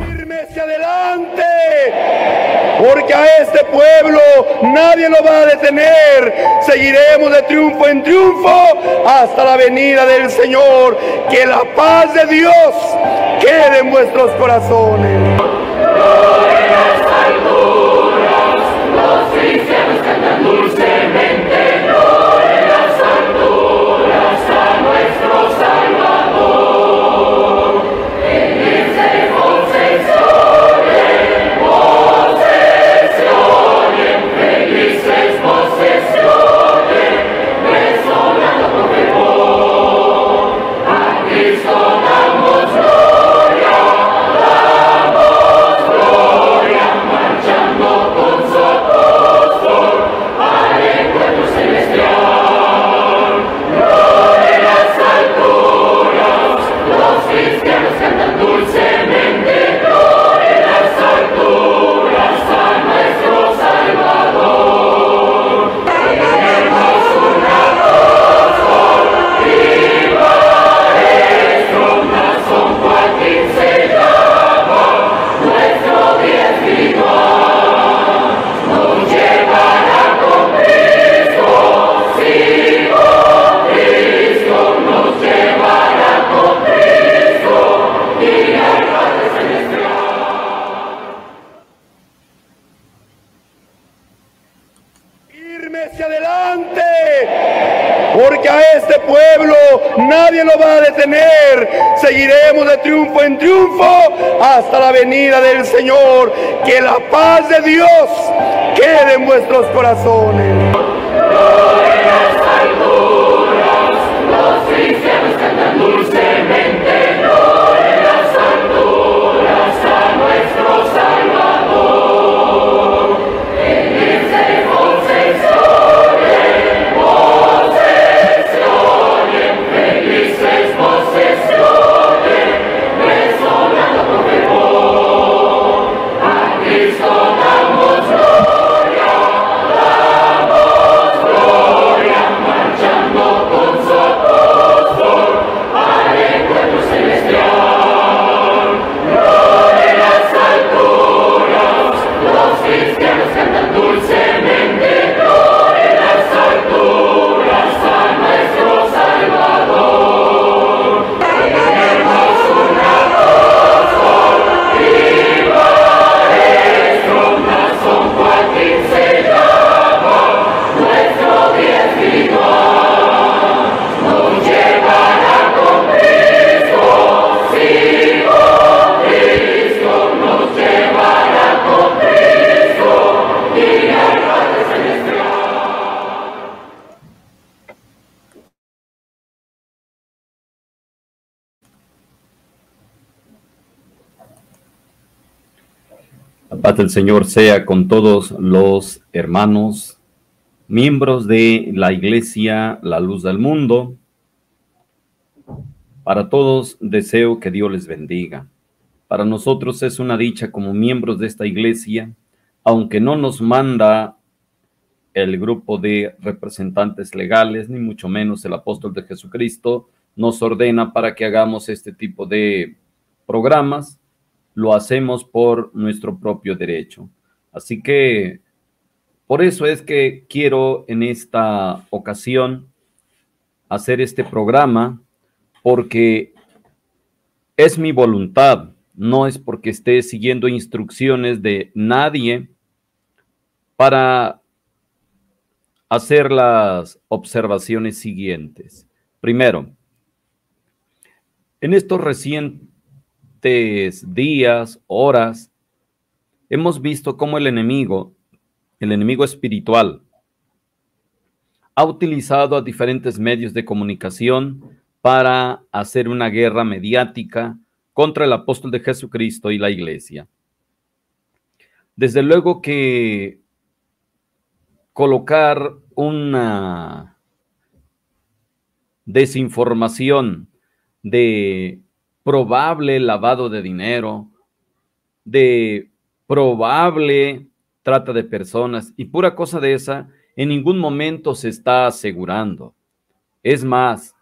Irme hacia adelante, porque a este pueblo nadie lo va a detener. Seguiremos de triunfo en triunfo hasta la venida del Señor. Que la paz de Dios quede en vuestros corazones. Que a este pueblo nadie lo va a detener. Seguiremos de triunfo en triunfo hasta la venida del Señor. Que la paz de Dios quede en vuestros corazones. el Señor sea con todos los hermanos, miembros de la Iglesia La Luz del Mundo. Para todos deseo que Dios les bendiga. Para nosotros es una dicha como miembros de esta iglesia, aunque no nos manda el grupo de representantes legales, ni mucho menos el apóstol de Jesucristo, nos ordena para que hagamos este tipo de programas lo hacemos por nuestro propio derecho. Así que por eso es que quiero en esta ocasión hacer este programa porque es mi voluntad, no es porque esté siguiendo instrucciones de nadie para hacer las observaciones siguientes. Primero, en estos recientes días, horas, hemos visto cómo el enemigo, el enemigo espiritual, ha utilizado a diferentes medios de comunicación para hacer una guerra mediática contra el apóstol de Jesucristo y la iglesia. Desde luego que colocar una desinformación de probable lavado de dinero, de probable trata de personas y pura cosa de esa, en ningún momento se está asegurando. Es más,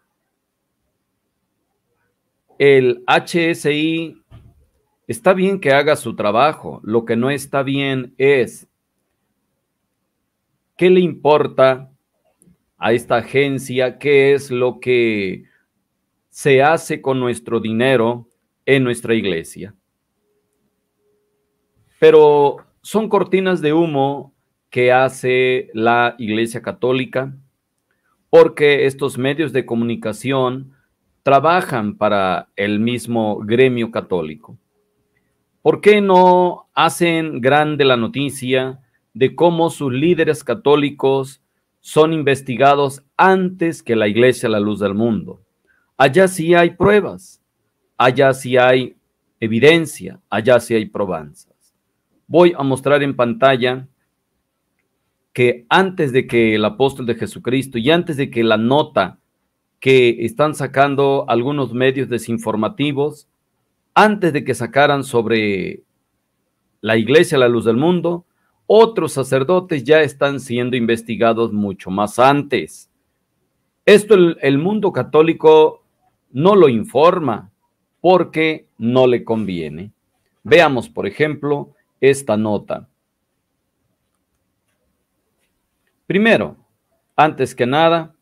el HSI está bien que haga su trabajo, lo que no está bien es, ¿qué le importa a esta agencia? ¿Qué es lo que se hace con nuestro dinero en nuestra iglesia. Pero son cortinas de humo que hace la Iglesia Católica porque estos medios de comunicación trabajan para el mismo gremio católico. ¿Por qué no hacen grande la noticia de cómo sus líderes católicos son investigados antes que la Iglesia a La Luz del Mundo? Allá sí hay pruebas, allá sí hay evidencia, allá sí hay probanzas. Voy a mostrar en pantalla que antes de que el apóstol de Jesucristo y antes de que la nota que están sacando algunos medios desinformativos, antes de que sacaran sobre la iglesia la luz del mundo, otros sacerdotes ya están siendo investigados mucho más antes. Esto el, el mundo católico no lo informa porque no le conviene. Veamos, por ejemplo, esta nota. Primero, antes que nada,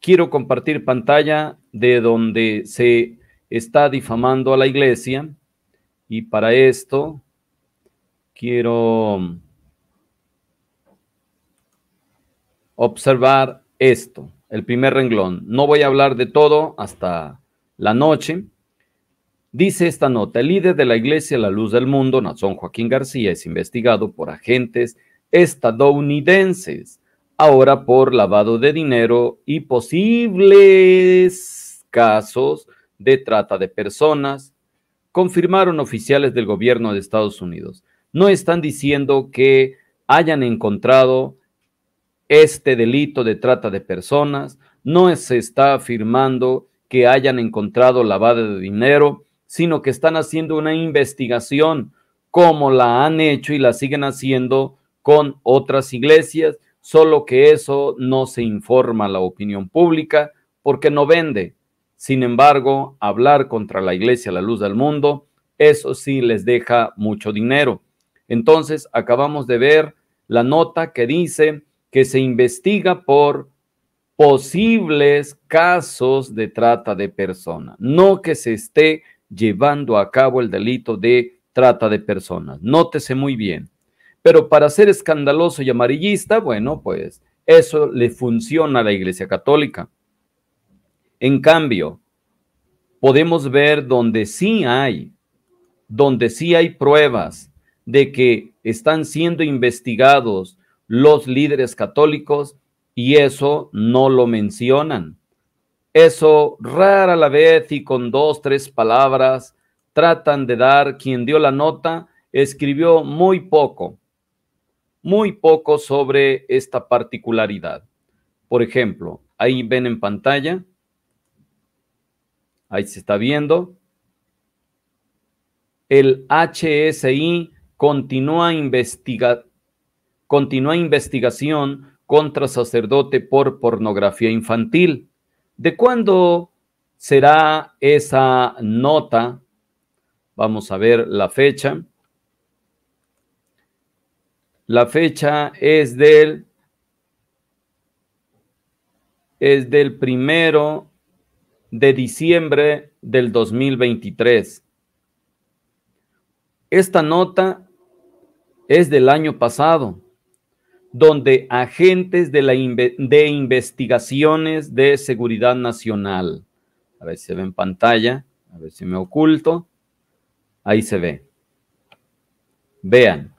quiero compartir pantalla de donde se está difamando a la iglesia y para esto quiero observar esto el primer renglón. No voy a hablar de todo hasta la noche. Dice esta nota, el líder de la Iglesia La Luz del Mundo, Nazón Joaquín García, es investigado por agentes estadounidenses, ahora por lavado de dinero y posibles casos de trata de personas, confirmaron oficiales del gobierno de Estados Unidos. No están diciendo que hayan encontrado este delito de trata de personas, no se está afirmando que hayan encontrado lavada de dinero, sino que están haciendo una investigación como la han hecho y la siguen haciendo con otras iglesias, solo que eso no se informa a la opinión pública porque no vende. Sin embargo, hablar contra la iglesia a la luz del mundo, eso sí les deja mucho dinero. Entonces, acabamos de ver la nota que dice que se investiga por posibles casos de trata de personas, no que se esté llevando a cabo el delito de trata de personas. Nótese muy bien. Pero para ser escandaloso y amarillista, bueno, pues eso le funciona a la Iglesia Católica. En cambio, podemos ver donde sí hay, donde sí hay pruebas de que están siendo investigados los líderes católicos y eso no lo mencionan. Eso rara la vez y con dos, tres palabras tratan de dar quien dio la nota, escribió muy poco, muy poco sobre esta particularidad. Por ejemplo, ahí ven en pantalla, ahí se está viendo, el HSI continúa investigando continúa investigación contra sacerdote por pornografía infantil. ¿De cuándo será esa nota? Vamos a ver la fecha. La fecha es del, es del primero de diciembre del 2023. Esta nota es del año pasado donde agentes de, investigaciones de seguridad nacional, a ver si se ve en pantalla, a ver si me oculto, ahí se ve. Vean.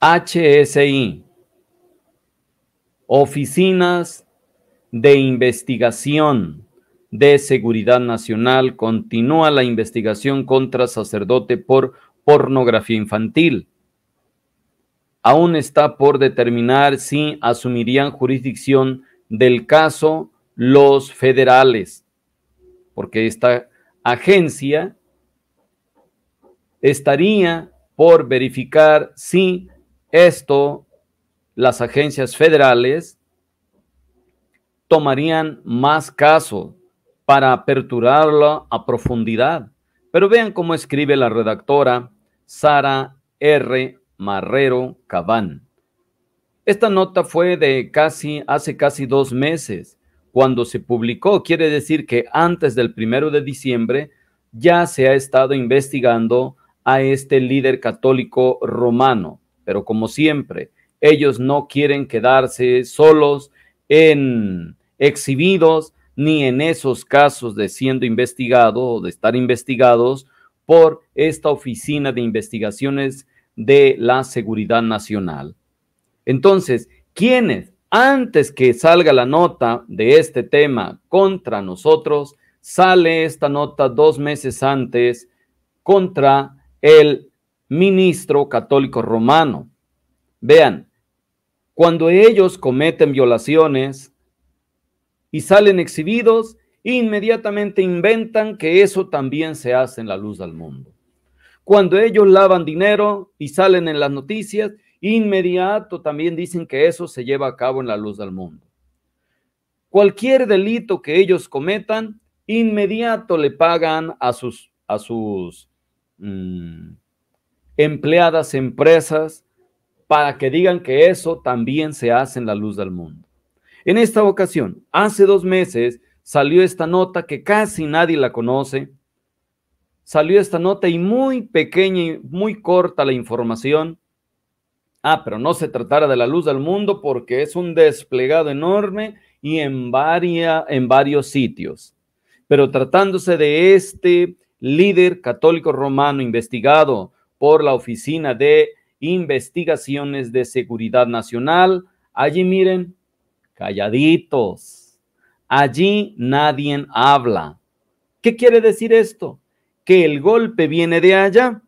HSI, Oficinas de Investigación de Seguridad Nacional, continúa la investigación contra sacerdote por pornografía infantil aún está por determinar si asumirían jurisdicción del caso los federales, porque esta agencia estaría por verificar si esto, las agencias federales, tomarían más caso para aperturarlo a profundidad. Pero vean cómo escribe la redactora Sara R. Marrero Cabán. Esta nota fue de casi hace casi dos meses. Cuando se publicó, quiere decir que antes del primero de diciembre ya se ha estado investigando a este líder católico romano. Pero como siempre, ellos no quieren quedarse solos en exhibidos ni en esos casos de siendo investigado o de estar investigados por esta oficina de investigaciones de la seguridad nacional. Entonces, ¿quiénes? antes que salga la nota de este tema contra nosotros, sale esta nota dos meses antes contra el ministro católico romano. Vean, cuando ellos cometen violaciones y salen exhibidos, inmediatamente inventan que eso también se hace en la luz del mundo. Cuando ellos lavan dinero y salen en las noticias, inmediato también dicen que eso se lleva a cabo en la luz del mundo. Cualquier delito que ellos cometan, inmediato le pagan a sus, mm, empleadas, empresas, para que digan que eso también se hace en la luz del mundo. En esta ocasión, hace dos meses salió esta nota que casi nadie la conoce, salió esta nota y muy pequeña y muy corta la información. Ah, pero no se tratara de la luz del mundo porque es un desplegado enorme y en, varia, en varios sitios. Pero tratándose de este líder católico romano investigado por la Oficina de Investigaciones de Seguridad Nacional, allí miren, calladitos, allí nadie habla. ¿Qué quiere decir esto? que el golpe viene de allá.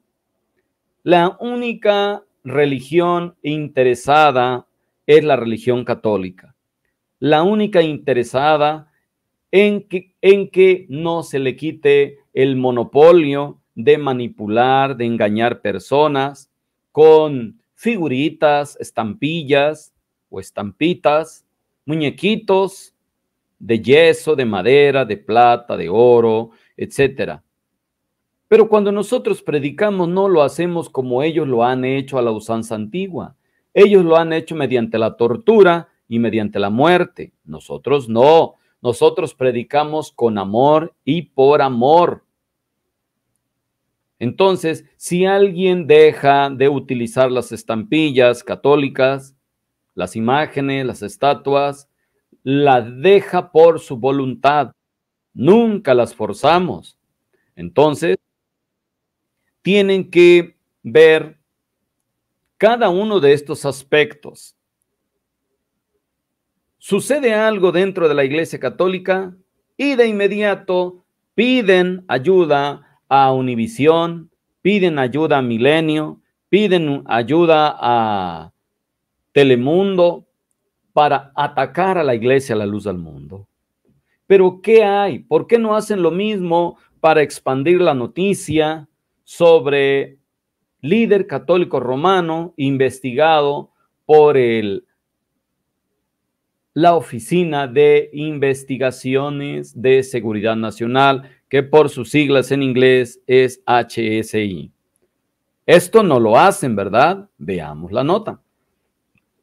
La única religión interesada es la religión católica. La única interesada en que, en que no se le quite el monopolio de manipular, de engañar personas con figuritas, estampillas o estampitas, muñequitos de yeso, de madera, de plata, de oro, etcétera. Pero cuando nosotros predicamos no lo hacemos como ellos lo han hecho a la usanza antigua. Ellos lo han hecho mediante la tortura y mediante la muerte. Nosotros no. Nosotros predicamos con amor y por amor. Entonces, si alguien deja de utilizar las estampillas católicas, las imágenes, las estatuas, la deja por su voluntad. Nunca las forzamos. Entonces, tienen que ver cada uno de estos aspectos. Sucede algo dentro de la Iglesia Católica y de inmediato piden ayuda a Univisión, piden ayuda a Milenio, piden ayuda a Telemundo para atacar a la Iglesia, a la luz del mundo. Pero ¿qué hay? ¿Por qué no hacen lo mismo para expandir la noticia, sobre líder católico romano investigado por la Oficina de Investigaciones de Seguridad Nacional, que por sus siglas en inglés es HSI. Esto no lo hacen, ¿verdad? Veamos la nota.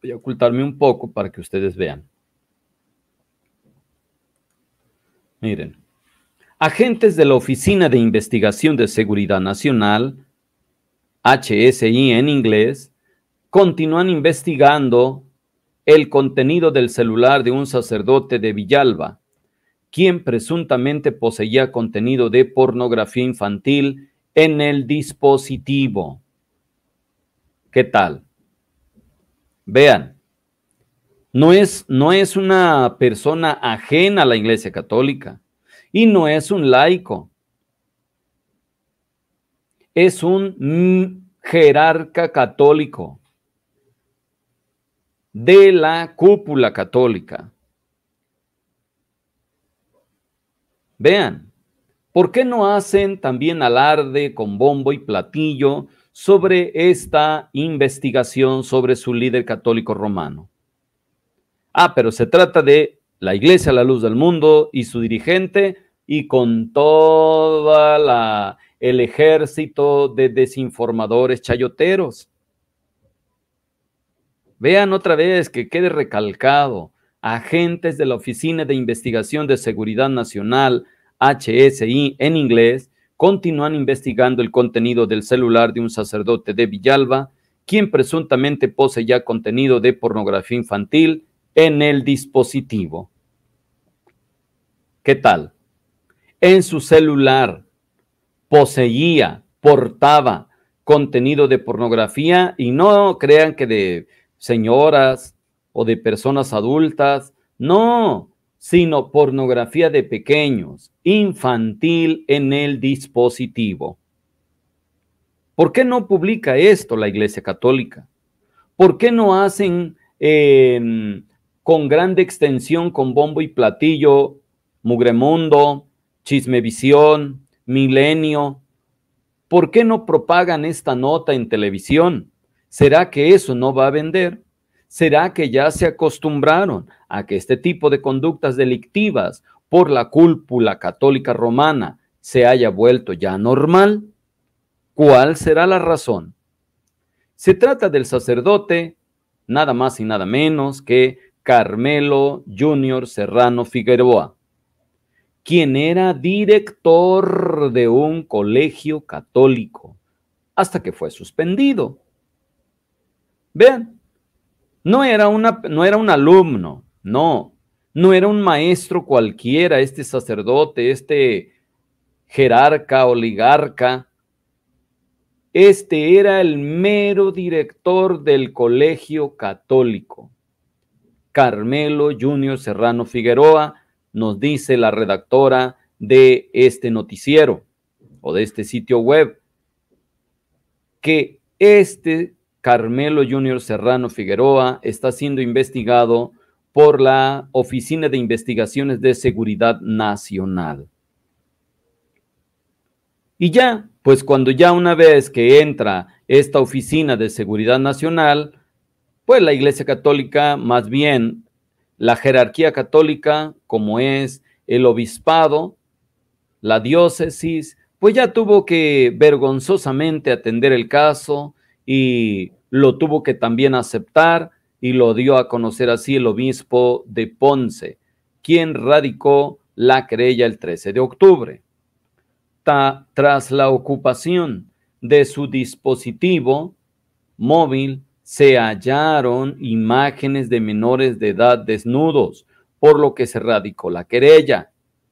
Voy a ocultarme un poco para que ustedes vean. Miren. Agentes de la Oficina de Investigación de Seguridad Nacional, HSI en inglés, continúan investigando el contenido del celular de un sacerdote de Villalba, quien presuntamente poseía contenido de pornografía infantil en el dispositivo. ¿Qué tal? Vean, no es, no es una persona ajena a la Iglesia Católica y no es un laico, es un mm, jerarca católico de la cúpula católica. Vean, ¿por qué no hacen también alarde con bombo y platillo sobre esta investigación sobre su líder católico romano? Ah, pero se trata de la iglesia, la luz del mundo y su dirigente y con toda la el ejército de desinformadores chayoteros. Vean otra vez que quede recalcado, agentes de la Oficina de Investigación de Seguridad Nacional, HSI en inglés, continúan investigando el contenido del celular de un sacerdote de Villalba, quien presuntamente posee ya contenido de pornografía infantil en el dispositivo. ¿Qué tal? En su celular poseía, portaba contenido de pornografía y no crean que de señoras o de personas adultas, no, sino pornografía de pequeños, infantil en el dispositivo. ¿Por qué no publica esto la Iglesia Católica? ¿Por qué no hacen em, con grande extensión, con bombo y platillo, Mugremundo, Chismevisión, Milenio. ¿Por qué no propagan esta nota en televisión? ¿Será que eso no va a vender? ¿Será que ya se acostumbraron a que este tipo de conductas delictivas por la cúpula católica romana se haya vuelto ya normal? ¿Cuál será la razón? Se trata del sacerdote, nada más y nada menos que Carmelo Junior Serrano Figueroa, quien era director de un colegio católico hasta que fue suspendido. Vean, no era, una, no era un alumno, no, no era un maestro cualquiera, este sacerdote, este jerarca, oligarca. Este era el mero director del colegio católico. Carmelo Junior Serrano Figueroa, nos dice la redactora de este noticiero o de este sitio web, que este Carmelo Junior Serrano Figueroa está siendo investigado por la Oficina de Investigaciones de Seguridad Nacional. Y ya, pues cuando ya una vez que entra esta Oficina de Seguridad Nacional, pues la Iglesia Católica, más bien la jerarquía católica, como es el obispado, la diócesis, pues ya tuvo que vergonzosamente atender el caso y lo tuvo que también aceptar y lo dio a conocer así el obispo de Ponce, quien radicó la querella el 13 de octubre. tras la ocupación de su dispositivo móvil se hallaron imágenes de menores de edad desnudos, por lo que se radicó la querella.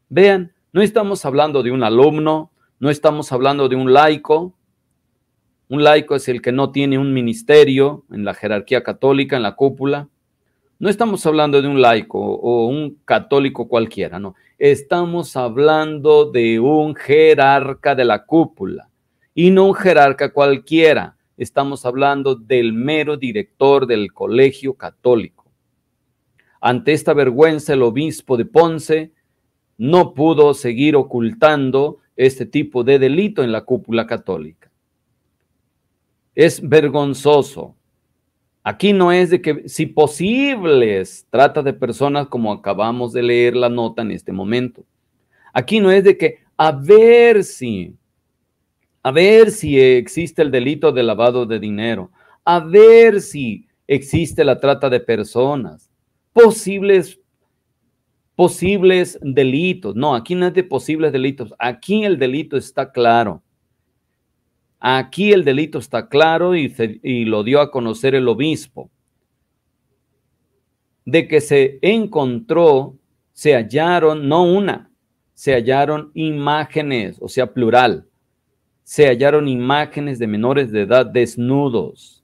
Vean, no estamos hablando de un alumno, no estamos hablando de un laico. Un laico es el que no tiene un ministerio en la jerarquía católica, en la cúpula. No estamos hablando de un laico o un católico cualquiera, no. Estamos hablando de un jerarca de la cúpula y no un jerarca cualquiera estamos hablando del mero director del colegio católico. Ante esta vergüenza, el obispo de Ponce no pudo seguir ocultando este tipo de delito en la cúpula católica. Es vergonzoso. Aquí no es de que, si posibles, trata de personas como acabamos de leer la nota en este momento. Aquí no es de que, a ver si, a ver si existe el delito de lavado de dinero, a ver si existe la trata de personas, posibles posibles delitos. No, aquí no es de posibles delitos. Aquí el delito está claro. Aquí el delito está claro y, y, lo dio a conocer el obispo. De que se encontró, se hallaron, no una, se hallaron imágenes, o sea, plural, se hallaron imágenes de menores de edad desnudos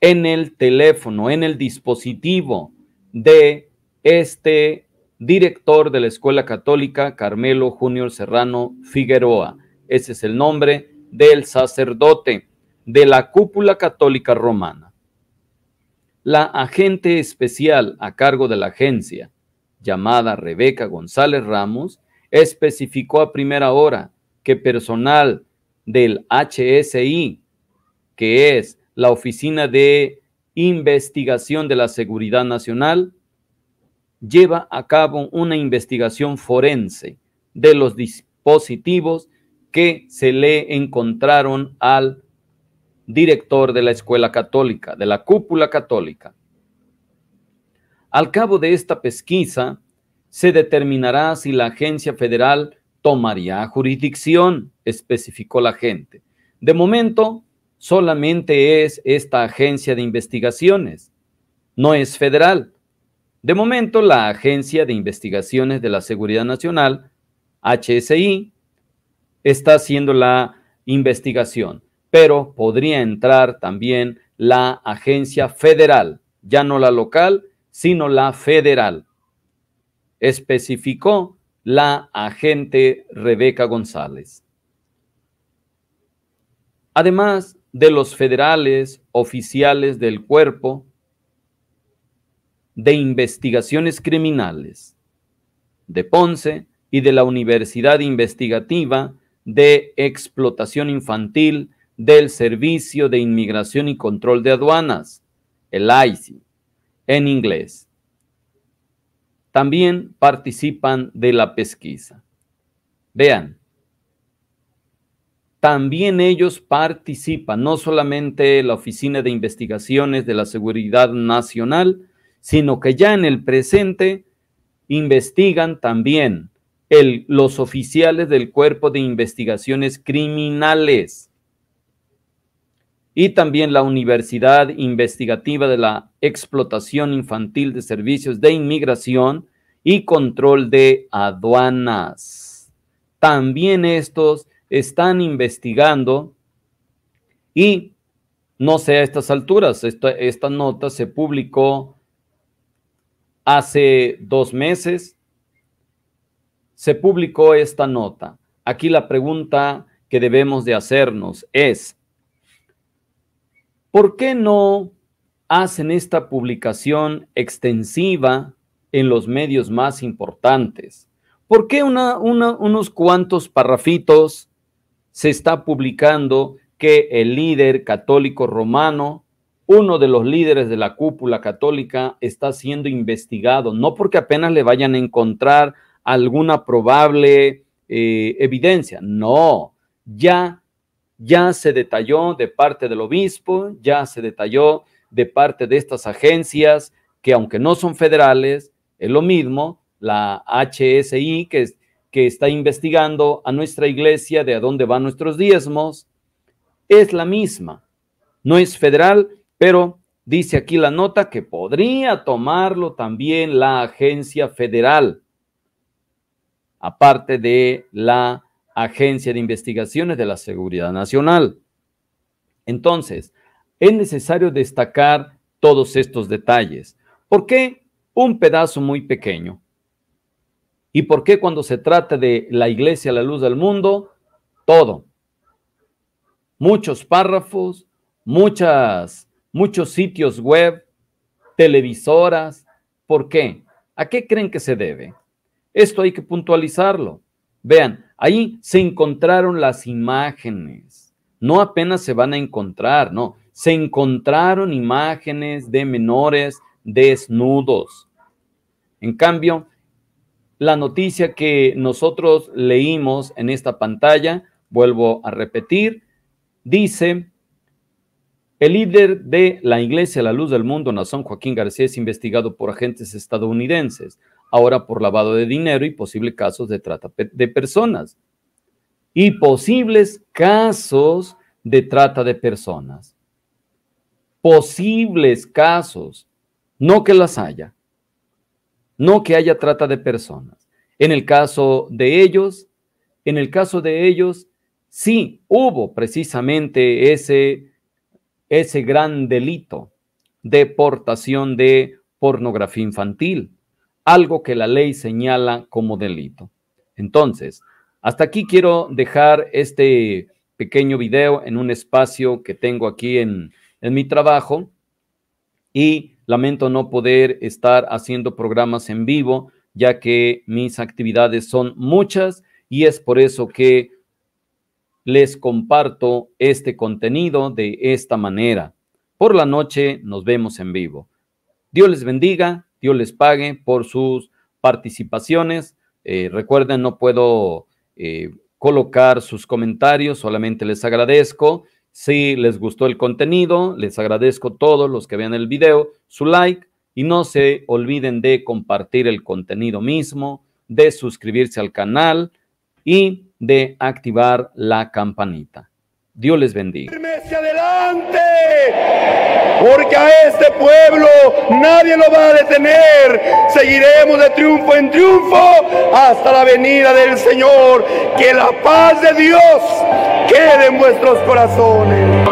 en el teléfono, en el dispositivo de este director de la Escuela Católica, Carmelo Junior Serrano Figueroa. Ese es el nombre del sacerdote de la cúpula católica romana. La agente especial a cargo de la agencia, llamada Rebeca González Ramos, especificó a primera hora que personal del HSI, que es la Oficina de Investigación de la Seguridad Nacional, lleva a cabo una investigación forense de los dispositivos que se le encontraron al director de la escuela católica, de la cúpula católica. Al cabo de esta pesquisa, se determinará si la agencia federal tomaría jurisdicción, especificó la gente. De momento, solamente es esta agencia de investigaciones, no es federal. De momento, la Agencia de Investigaciones de la Seguridad Nacional, HSI, está haciendo la investigación, pero podría entrar también la agencia federal, ya no la local, sino la federal. Especificó la agente Rebeca González. Además de los federales oficiales del cuerpo de investigaciones criminales de Ponce y de la Universidad Investigativa de Explotación Infantil del Servicio de Inmigración y Control de Aduanas, el ICI, en inglés también participan de la pesquisa. Vean, también ellos participan, no solamente la Oficina de Investigaciones de la Seguridad Nacional, sino que ya en el presente investigan también los oficiales del Cuerpo de Investigaciones Criminales y también la Universidad Investigativa de la Explotación Infantil de Servicios de Inmigración y Control de Aduanas. También estos están investigando y no sé a estas alturas, esta, nota se publicó hace dos meses, se publicó esta nota. Aquí la pregunta que debemos de hacernos es, ¿por qué no hacen esta publicación extensiva en los medios más importantes? ¿Por qué unos cuantos parrafitos se está publicando que el líder católico romano, uno de los líderes de la cúpula católica, está siendo investigado? No porque apenas le vayan a encontrar alguna probable eh, evidencia, no, ya ya se detalló de parte del obispo, ya se detalló de parte de estas agencias que aunque no son federales, es lo mismo, la HSI que, que está investigando a nuestra iglesia de a dónde van nuestros diezmos, es la misma. No es federal, pero dice aquí la nota que podría tomarlo también la agencia federal, aparte de la Agencia de Investigaciones de la Seguridad Nacional. Entonces, es necesario destacar todos estos detalles. ¿Por qué un pedazo muy pequeño? ¿Y por qué cuando se trata de la Iglesia, la luz del mundo, todo? Muchos párrafos, muchas, muchos sitios web, televisoras. ¿Por qué? ¿A qué creen que se debe? Esto hay que puntualizarlo. Vean, Ahí se encontraron las imágenes. No apenas se van a encontrar, no. Se encontraron imágenes de menores desnudos. En cambio, la noticia que nosotros leímos en esta pantalla, vuelvo a repetir, dice, el líder de la Iglesia La Luz del Mundo, Nazón Joaquín García, es investigado por agentes estadounidenses ahora por lavado de dinero y posibles casos de trata de personas. Y posibles casos de trata de personas. Posibles casos, no que las haya, no que haya trata de personas. En el caso de ellos, en el caso de ellos, sí hubo precisamente ese, ese gran delito, deportación de pornografía infantil algo que la ley señala como delito. Entonces, hasta aquí quiero dejar este pequeño video en un espacio que tengo aquí en, en mi trabajo y lamento no poder estar haciendo programas en vivo ya que mis actividades son muchas y es por eso que les comparto este contenido de esta manera. Por la noche nos vemos en vivo. Dios les bendiga Dios les pague por sus participaciones. Eh, recuerden, no puedo eh, colocar sus comentarios, solamente les agradezco. Si les gustó el contenido, les agradezco a todos los que vean el video, su like y no se olviden de compartir el contenido mismo, de suscribirse al canal y de activar la campanita. Dios les bendiga. adelante, porque a este pueblo nadie lo va a detener. Seguiremos de triunfo en triunfo hasta la venida del Señor. Que la paz de Dios quede en vuestros corazones.